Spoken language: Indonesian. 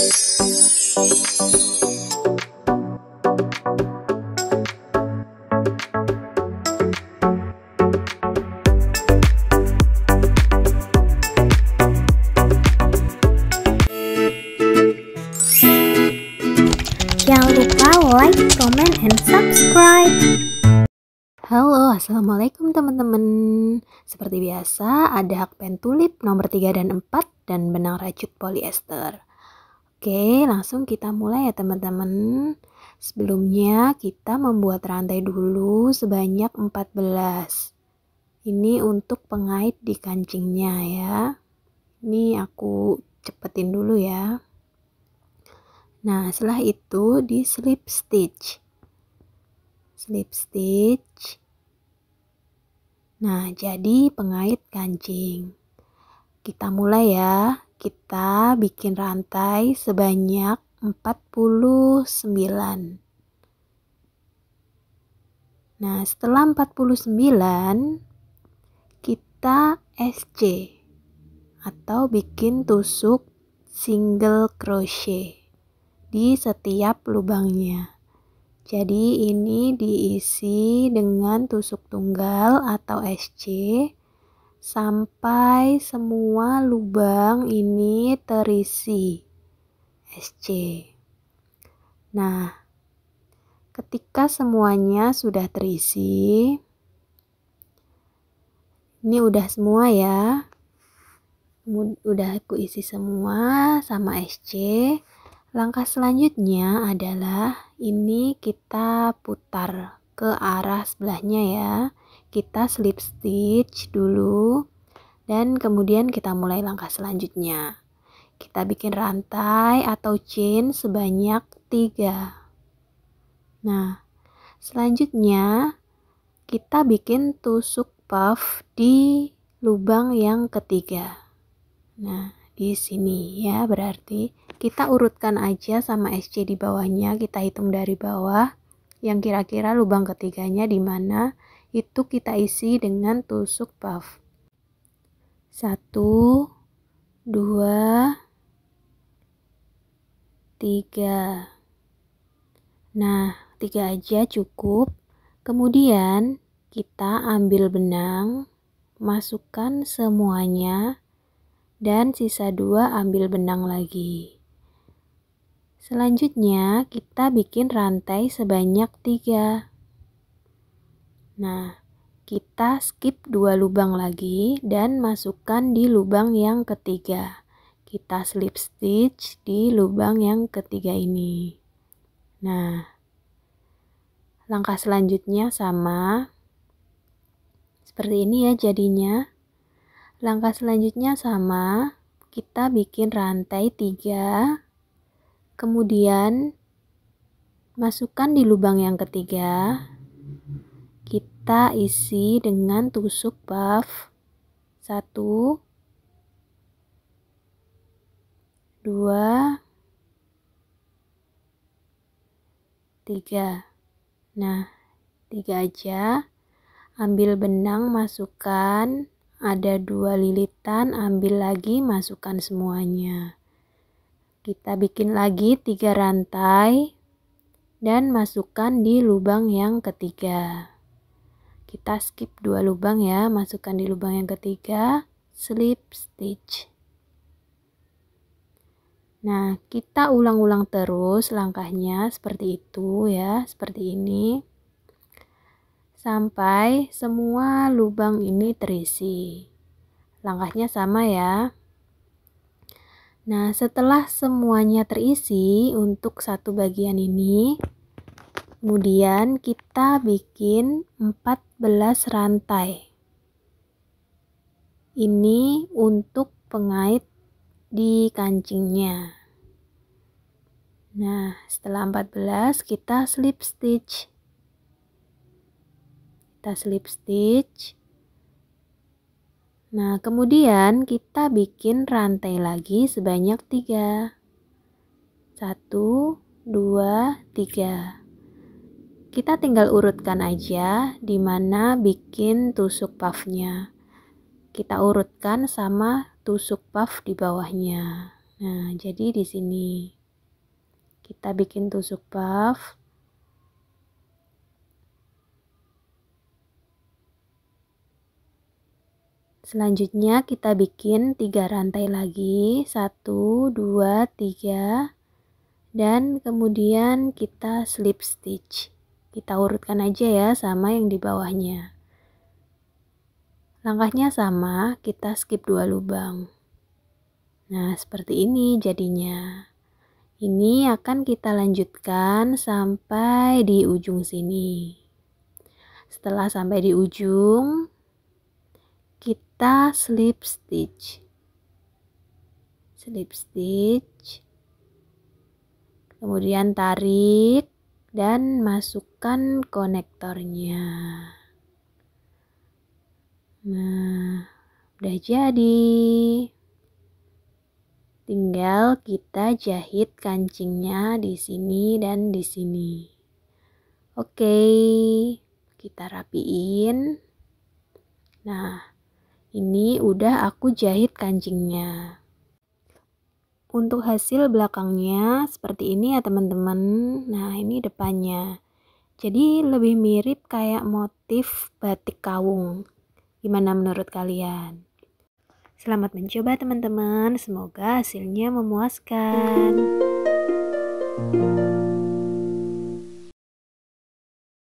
Jangan lupa like, comment, and subscribe. Halo, Assalamualaikum teman-teman. Seperti biasa, ada hak pen tulip nomor 3 dan 4 dan benang rajut polyester. Oke, langsung kita mulai ya teman-teman. Sebelumnya kita membuat rantai dulu sebanyak 14. Ini untuk pengait di kancingnya ya. Ini aku cepetin dulu ya. Nah, setelah itu di slip stitch. Slip stitch. Nah, jadi pengait kancing. Kita mulai ya kita bikin rantai sebanyak 49. Nah, setelah 49 kita SC atau bikin tusuk single crochet di setiap lubangnya. Jadi ini diisi dengan tusuk tunggal atau SC sampai semua lubang ini terisi. SC. Nah, ketika semuanya sudah terisi, ini udah semua ya. Udah aku isi semua sama SC. Langkah selanjutnya adalah ini kita putar ke arah sebelahnya ya kita slip stitch dulu dan kemudian kita mulai langkah selanjutnya kita bikin rantai atau chain sebanyak tiga. nah selanjutnya kita bikin tusuk puff di lubang yang ketiga nah di sini ya berarti kita urutkan aja sama SC di bawahnya kita hitung dari bawah yang kira-kira lubang ketiganya di mana itu kita isi dengan tusuk puff. Satu, dua, tiga. Nah, tiga aja cukup. Kemudian kita ambil benang, masukkan semuanya, dan sisa dua ambil benang lagi. Selanjutnya, kita bikin rantai sebanyak tiga. Nah, kita skip dua lubang lagi dan masukkan di lubang yang ketiga. Kita slip stitch di lubang yang ketiga ini. Nah, langkah selanjutnya sama. Seperti ini ya jadinya. Langkah selanjutnya sama, kita bikin rantai tiga, Kemudian masukkan di lubang yang ketiga kita isi dengan tusuk puff satu, dua, tiga. nah tiga aja ambil benang masukkan ada dua lilitan ambil lagi masukkan semuanya kita bikin lagi tiga rantai dan masukkan di lubang yang ketiga kita skip dua lubang ya masukkan di lubang yang ketiga slip stitch nah kita ulang-ulang terus langkahnya seperti itu ya seperti ini sampai semua lubang ini terisi langkahnya sama ya Nah, setelah semuanya terisi untuk satu bagian ini, Kemudian kita bikin 14 rantai. Ini untuk pengait di kancingnya. Nah, setelah 14 kita slip stitch. Kita slip stitch. Nah, kemudian kita bikin rantai lagi sebanyak 3. 1 2 3 kita tinggal urutkan aja di mana bikin tusuk puffnya. Kita urutkan sama tusuk puff di bawahnya. Nah, jadi di sini kita bikin tusuk puff Selanjutnya kita bikin tiga rantai lagi, satu, dua, tiga, dan kemudian kita slip stitch. Kita urutkan aja ya sama yang di bawahnya. Langkahnya sama, kita skip dua lubang. Nah, seperti ini jadinya. Ini akan kita lanjutkan sampai di ujung sini. Setelah sampai di ujung, kita slip stitch. Slip stitch. Kemudian tarik dan masukkan konektornya. Nah, udah jadi. Tinggal kita jahit kancingnya di sini dan di sini. Oke, kita rapiin. Nah, ini udah aku jahit kancingnya. Untuk hasil belakangnya seperti ini ya teman-teman. Nah ini depannya. Jadi lebih mirip kayak motif batik kawung. Gimana menurut kalian? Selamat mencoba teman-teman. Semoga hasilnya memuaskan. Thank you.